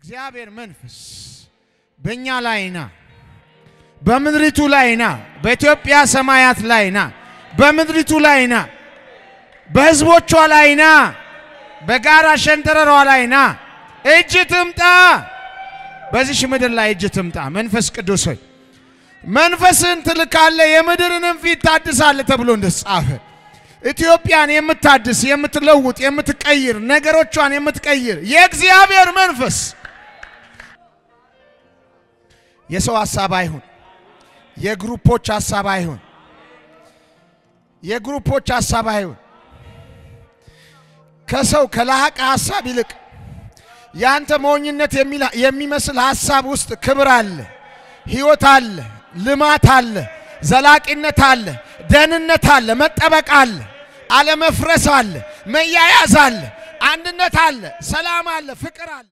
የእግዚአብሔር መንፈስ በእኛ ላይና በምድሪቱ ላይና በኢትዮጵያ ሰማያት ላይና በምድሪቱ ላይና በህዝቦቿ ላይና በጋራ ሸንተረሯ ላይና እጅ ትምጣ። በዚሽ ምድር ላይ እጅ ትምጣ። መንፈስ ቅዱስ ሆይ መንፈስን ትልካለ፣ የምድርንም ፊት ታድሳለ ተብሎ እንደተጻፈ ኢትዮጵያን የምታድስ የምትለውጥ የምትቀይር ነገሮቿን የምትቀይር የእግዚአብሔር መንፈስ የሰው ሀሳብ አይሁን። የግሩፖች ሀሳብ አይሁን። የግሩፖች ሀሳብ አይሁን። ከሰው ከላቀ ሀሳብ ይልቅ ያንተ ሞኝነት የሚመስል ሀሳብ ውስጥ ክብር አለ፣ ህይወት አለ፣ ልማት አለ፣ ዘላቂነት አለ፣ ደህንነት አለ፣ መጠበቅ አለ፣ አለመፍረስ አለ፣ መያያዝ አለ፣ አንድነት አለ፣ ሰላም አለ፣ ፍቅር አለ።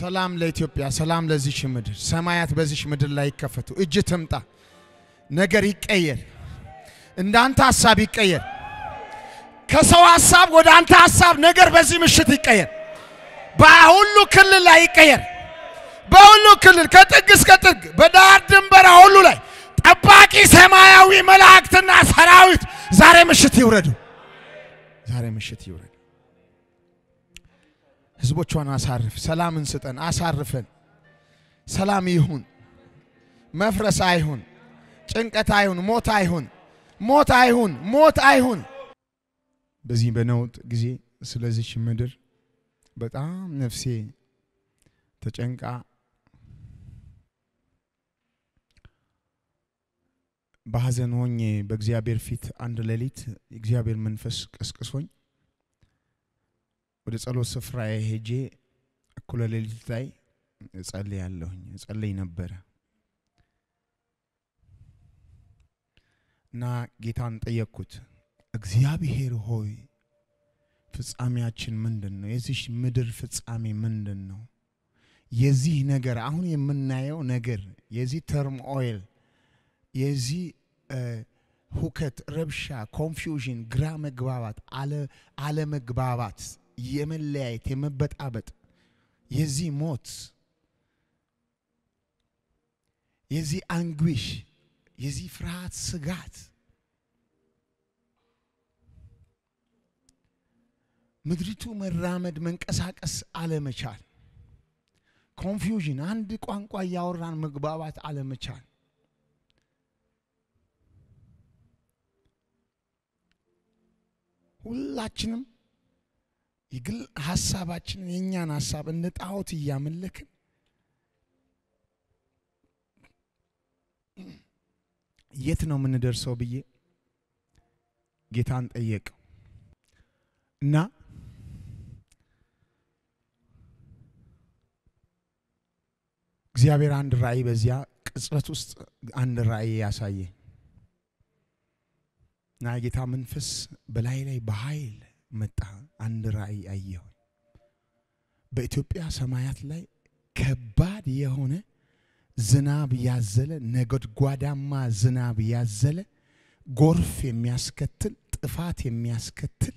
ሰላም ለኢትዮጵያ፣ ሰላም ለዚሽ ምድር። ሰማያት በዚሽ ምድር ላይ ይከፈቱ። እጅ ትምጣ። ነገር ይቀየር። እንዳንተ ሀሳብ ይቀየር። ከሰው ሀሳብ ወደ አንተ ሀሳብ ነገር በዚህ ምሽት ይቀየር። በሁሉ ክልል ላይ ይቀየር። በሁሉ ክልል ከጥግ እስከ ጥግ በዳር ድንበራ ሁሉ ላይ ጠባቂ ሰማያዊ መላእክትና ሰራዊት ዛሬ ምሽት ይውረዱ። ዛሬ ምሽት ይውረዱ። ህዝቦቿን አሳርፍ፣ ሰላምን ስጠን፣ አሳርፈን። ሰላም ይሁን፣ መፍረስ አይሁን፣ ጭንቀት አይሁን፣ ሞት አይሁን፣ ሞት አይሁን፣ ሞት አይሁን። በዚህ በነውጥ ጊዜ ስለዚች ምድር በጣም ነፍሴ ተጨንቃ በሐዘን ሆኜ በእግዚአብሔር ፊት አንድ ሌሊት የእግዚአብሔር መንፈስ ቀስቅሶኝ ወደ ጸሎት ስፍራ ሄጄ እኩለ ሌሊት ላይ እጸልያለሁኝ እጸልይ ነበረ እና ጌታን ጠየቅኩት። እግዚአብሔር ሆይ ፍጻሜያችን ምንድን ነው? የዚሽ ምድር ፍጻሜ ምንድን ነው? የዚህ ነገር አሁን የምናየው ነገር የዚህ ተርም ኦይል የዚህ ሁከት፣ ረብሻ፣ ኮንፊውዥን፣ ግራ መግባባት፣ አለመግባባት የመለያየት የመበጣበጥ የዚህ ሞት የዚህ አንግዊሽ የዚህ ፍርሃት ስጋት ምድሪቱ መራመድ መንቀሳቀስ አለመቻል፣ ኮንፊውዥን፣ አንድ ቋንቋ እያወራን መግባባት አለመቻል ሁላችንም የግል ሀሳባችንን የእኛን ሀሳብ እንደ ጣዖት እያመለክን የት ነው የምንደርሰው ብዬ ጌታን ጠየቅ እና እግዚአብሔር አንድ ራእይ በዚያ ቅጽበት ውስጥ አንድ ራእይ ያሳየ እና የጌታ መንፈስ በላይ ላይ በኃይል መጣ። አንድ ራእይ አየሁ። በኢትዮጵያ ሰማያት ላይ ከባድ የሆነ ዝናብ ያዘለ ነጎድጓዳማ ዝናብ ያዘለ ጎርፍ የሚያስከትል ጥፋት የሚያስከትል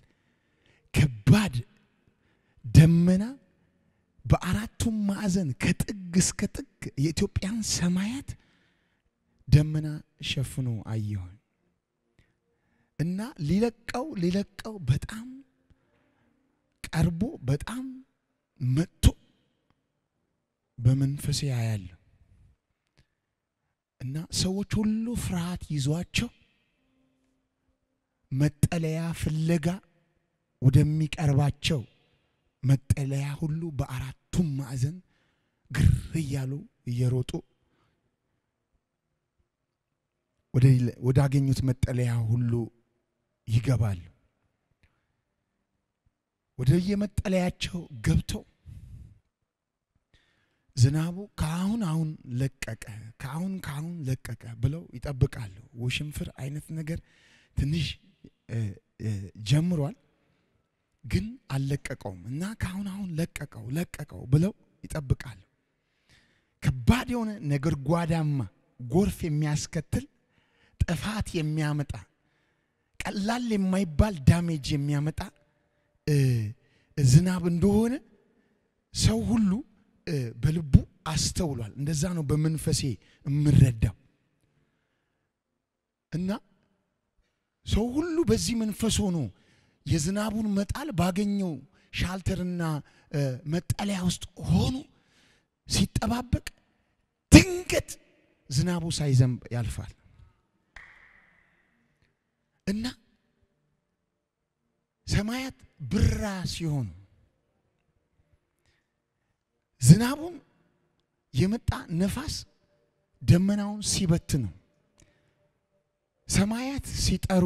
ከባድ ደመና በአራቱም ማዕዘን ከጥግ እስከ ጥግ የኢትዮጵያን ሰማያት ደመና ሸፍኖ አየሁን እና ሊለቀው ሊለቀው በጣም ቀርቦ በጣም መጥቶ በመንፈሴ ያያል እና ሰዎች ሁሉ ፍርሃት ይዟቸው መጠለያ ፍለጋ ወደሚቀርባቸው መጠለያ ሁሉ በአራቱም ማዕዘን ግር እያሉ እየሮጡ ወዳገኙት መጠለያ ሁሉ ይገባሉ። ወደ የመጠለያቸው ገብተው ዝናቡ ከአሁን አሁን ለቀቀ፣ ከአሁን ከአሁን ለቀቀ ብለው ይጠብቃሉ። ውሽንፍር አይነት ነገር ትንሽ ጀምሯል፣ ግን አልለቀቀውም እና ከአሁን አሁን ለቀቀው ለቀቀው ብለው ይጠብቃሉ። ከባድ የሆነ ጓዳማ ጎርፍ የሚያስከትል ጥፋት የሚያመጣ ቀላል የማይባል ዳሜጅ የሚያመጣ ዝናብ እንደሆነ ሰው ሁሉ በልቡ አስተውሏል። እንደዛ ነው በመንፈሴ የምረዳው እና ሰው ሁሉ በዚህ መንፈስ ሆኖ የዝናቡን መጣል ባገኘው ሻልተርና መጠለያ ውስጥ ሆኖ ሲጠባበቅ ድንገት ዝናቡ ሳይዘንብ ያልፋል እና ሰማያት ብራ ሲሆኑ ዝናቡን የመጣ ነፋስ ደመናውን ሲበትኑ ሰማያት ሲጠሩ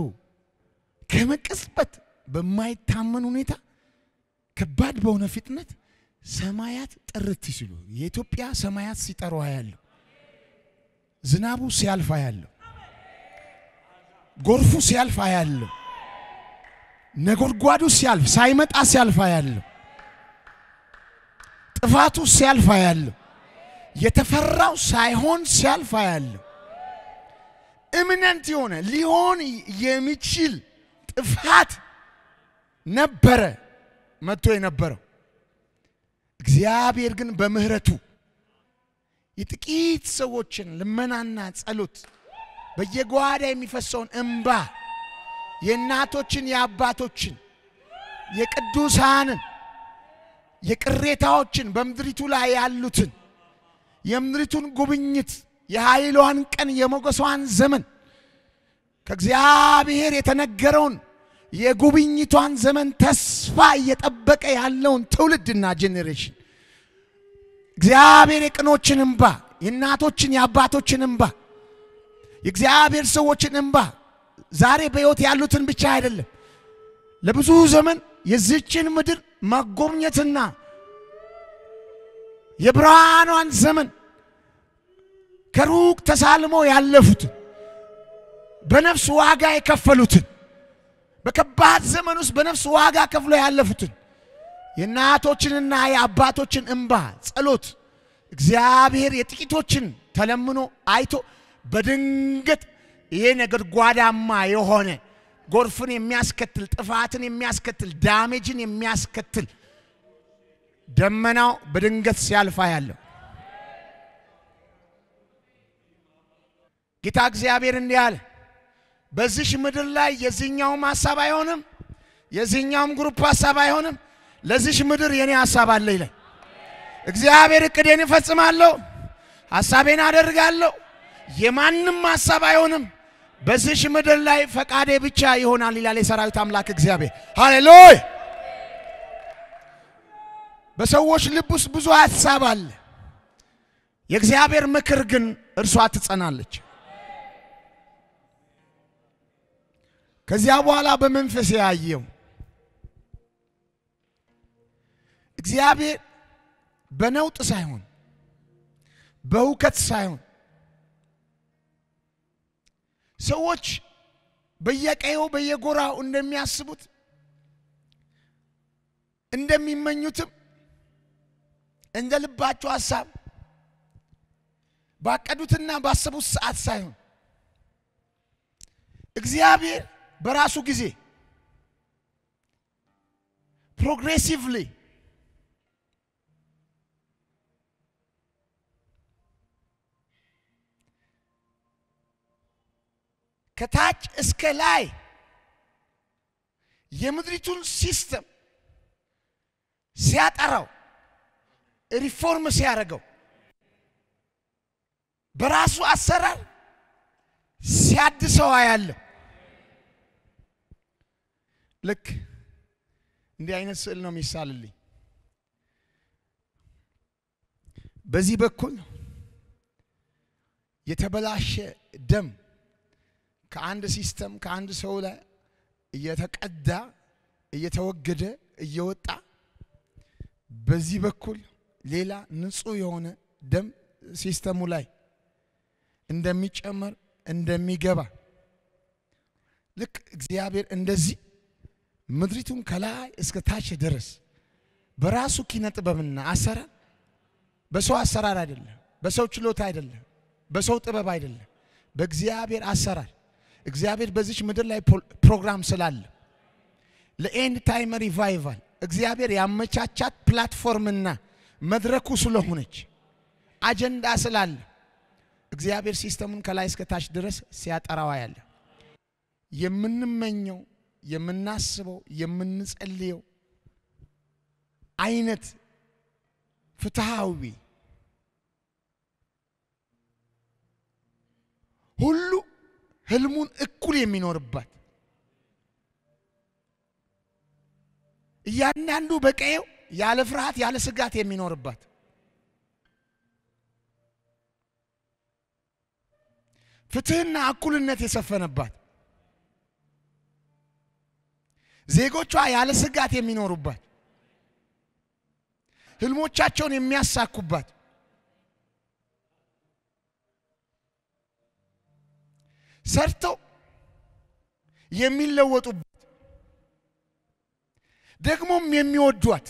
ከመቀጽበት በማይታመን ሁኔታ ከባድ በሆነ ፍጥነት ሰማያት ጥርት ሲሉ የኢትዮጵያ ሰማያት ሲጠሩ ያለው ዝናቡ ሲያልፍ ያለው ጎርፉ ሲያልፍ ያለው ነጎድጓዱ ሲያልፍ ሳይመጣ ሲያልፍ አያለሁ። ጥፋቱ ሲያልፍ አያለሁ። የተፈራው ሳይሆን ሲያልፍ አያለሁ። እምነንት የሆነ ሊሆን የሚችል ጥፋት ነበረ መጥቶ የነበረው። እግዚአብሔር ግን በምህረቱ የጥቂት ሰዎችን ልመናና ጸሎት በየጓዳ የሚፈሰውን እምባ የእናቶችን የአባቶችን የቅዱሳንን የቅሬታዎችን በምድሪቱ ላይ ያሉትን የምድሪቱን ጉብኝት የኃይሏን ቀን የሞገሷን ዘመን ከእግዚአብሔር የተነገረውን የጉብኝቷን ዘመን ተስፋ እየጠበቀ ያለውን ትውልድና ጄኔሬሽን እግዚአብሔር የቅኖችን እንባ የእናቶችን የአባቶችን እንባ የእግዚአብሔር ሰዎችን እንባ ዛሬ በሕይወት ያሉትን ብቻ አይደለም፣ ለብዙ ዘመን የዚችን ምድር ማጎብኘትና የብርሃኗን ዘመን ከሩቅ ተሳልሞ ያለፉትን በነፍስ ዋጋ የከፈሉትን በከባድ ዘመን ውስጥ በነፍስ ዋጋ ከፍሎ ያለፉትን የእናቶችንና የአባቶችን እንባ ጸሎት እግዚአብሔር የጥቂቶችን ተለምኖ አይቶ በድንገት ይሄ ነገር ጓዳማ የሆነ ጎርፍን የሚያስከትል ጥፋትን የሚያስከትል ዳሜጅን የሚያስከትል ደመናው በድንገት ሲያልፋ ያለው ጌታ እግዚአብሔር እንዲህ አለ፣ በዚሽ ምድር ላይ የዚህኛውም ሀሳብ አይሆንም፣ የዚህኛውም ግሩፕ ሀሳብ አይሆንም። ለዚሽ ምድር የኔ ሀሳብ አለ ይለን እግዚአብሔር። እቅዴን እፈጽማለሁ፣ ሀሳቤን አደርጋለሁ። የማንም ሀሳብ አይሆንም። በዚሽ ምድር ላይ ፈቃዴ ብቻ ይሆናል ይላል የሰራዊት አምላክ እግዚአብሔር። ሃሌሉያ! በሰዎች ልብ ውስጥ ብዙ ሀሳብ አለ። የእግዚአብሔር ምክር ግን እርሷ ትጸናለች። ከዚያ በኋላ በመንፈስ ያየው እግዚአብሔር በነውጥ ሳይሆን በሁከት ሳይሆን ሰዎች በየቀየው በየጎራው እንደሚያስቡት እንደሚመኙትም እንደ ልባቸው ሀሳብ ባቀዱትና ባሰቡት ሰዓት ሳይሆን እግዚአብሔር በራሱ ጊዜ ፕሮግሬሲቭሊ ከታች እስከ ላይ የምድሪቱን ሲስተም ሲያጠራው ሪፎርም ሲያደርገው በራሱ አሰራር ሲያድሰው አያለሁ። ልክ እንዲህ አይነት ስዕል ነው የሚሳልልኝ። በዚህ በኩል የተበላሸ ደም ከአንድ ሲስተም ከአንድ ሰው ላይ እየተቀዳ እየተወገደ እየወጣ በዚህ በኩል ሌላ ንጹህ የሆነ ደም ሲስተሙ ላይ እንደሚጨመር እንደሚገባ ልክ እግዚአብሔር እንደዚህ ምድሪቱን ከላይ እስከ ታች ድረስ በራሱ ኪነ ጥበብና አሰራር በሰው አሰራር አይደለም፣ በሰው ችሎታ አይደለም፣ በሰው ጥበብ አይደለም፣ በእግዚአብሔር አሰራር እግዚአብሔር በዚች ምድር ላይ ፕሮግራም ስላለ ለኤንድ ታይም ሪቫይቫል እግዚአብሔር ያመቻቻት ፕላትፎርምና መድረኩ ስለሆነች አጀንዳ ስላለ እግዚአብሔር ሲስተሙን ከላይ እስከ ታች ድረስ ሲያጠራዋ ያለ የምንመኘው የምናስበው የምንጸልየው አይነት ፍትሃዊ ሁሉ ህልሙን እኩል የሚኖርባት እያንዳንዱ በቀየው ያለ ፍርሃት ያለ ስጋት የሚኖርባት ፍትህና እኩልነት የሰፈነባት ዜጎቿ ያለ ስጋት የሚኖሩባት ህልሞቻቸውን የሚያሳኩባት ሰርተው የሚለወጡበት ደግሞም የሚወዷት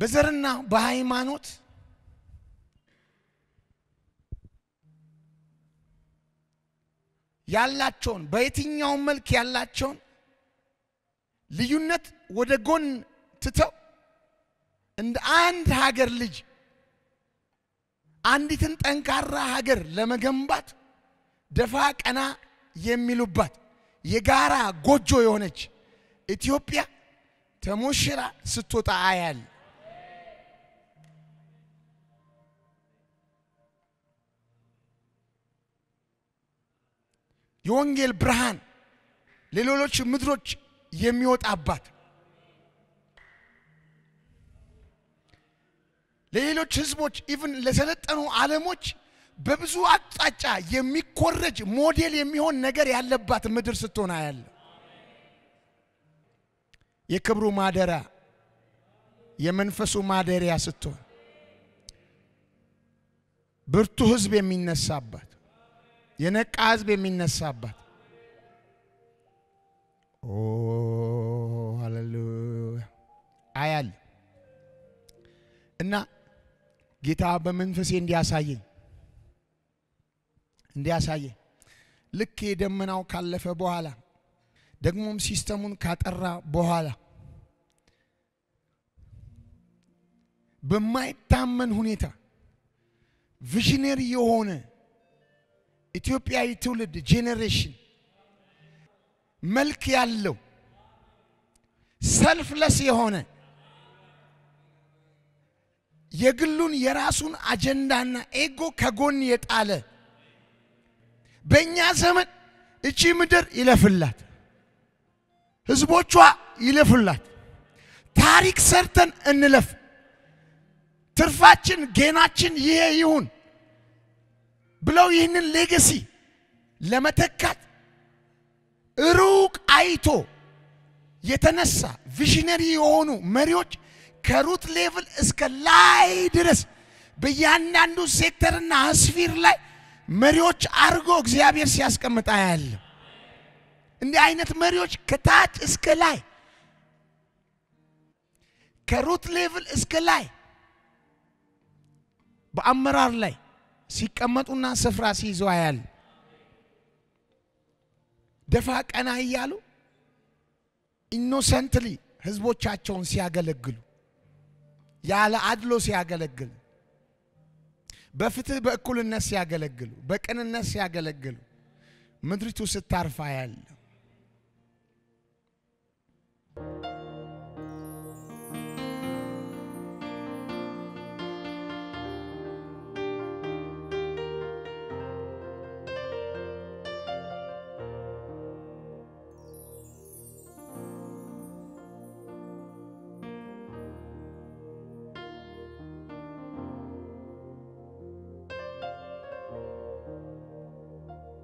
በዘርና በሃይማኖት ያላቸውን በየትኛውም መልክ ያላቸውን ልዩነት ወደ ጎን ትተው እንደ አንድ ሀገር ልጅ አንዲትን ጠንካራ ሀገር ለመገንባት ደፋ ቀና የሚሉባት የጋራ ጎጆ የሆነች ኢትዮጵያ ተሞሽራ ስትወጣ አያል። የወንጌል ብርሃን ለሌሎች ምድሮች የሚወጣባት ለሌሎች ህዝቦች ኢቭን ለሰለጠኑ ዓለሞች በብዙ አቅጣጫ የሚኮረጅ ሞዴል የሚሆን ነገር ያለባት ምድር ስትሆን ያለ የክብሩ ማደሪያ የመንፈሱ ማደሪያ ስትሆን ብርቱ ህዝብ የሚነሳባት የነቃ ህዝብ የሚነሳባት ሃሌሉያ አያል እና ጌታ በመንፈሴ እንዲያሳየኝ እንዲያሳየኝ ልክ የደመናው ካለፈ በኋላ ደግሞም ሲስተሙን ካጠራ በኋላ በማይታመን ሁኔታ ቪዥነሪ የሆነ ኢትዮጵያዊ ትውልድ ጄኔሬሽን መልክ ያለው ሰልፍለስ የሆነ የግሉን የራሱን አጀንዳና ኤጎ ከጎን የጣለ በእኛ ዘመን እቺ ምድር ይለፍላት፣ ህዝቦቿ ይለፍላት። ታሪክ ሰርተን እንለፍ። ትርፋችን ጌናችን ይሄ ይሁን ብለው ይህንን ሌገሲ ለመተካት ሩቅ አይቶ የተነሳ ቪዥነሪ የሆኑ መሪዎች ከሩት ሌቭል እስከ ላይ ድረስ በእያንዳንዱ ሴክተርና አስፊር ላይ መሪዎች አድርጎ እግዚአብሔር ሲያስቀምጣ ያለ እንዲህ አይነት መሪዎች ከታች እስከ ላይ ከሩት ሌቭል እስከ ላይ በአመራር ላይ ሲቀመጡና ስፍራ ሲይዙ ያለ ደፋ ቀና እያሉ ኢኖሰንትሊ ህዝቦቻቸውን ሲያገለግሉ ያለ አድሎ ሲያገለግል በፍትህ በእኩልነት ሲያገለግሉ፣ በቅንነት ሲያገለግሉ ምድሪቱ ስታርፋ ያለው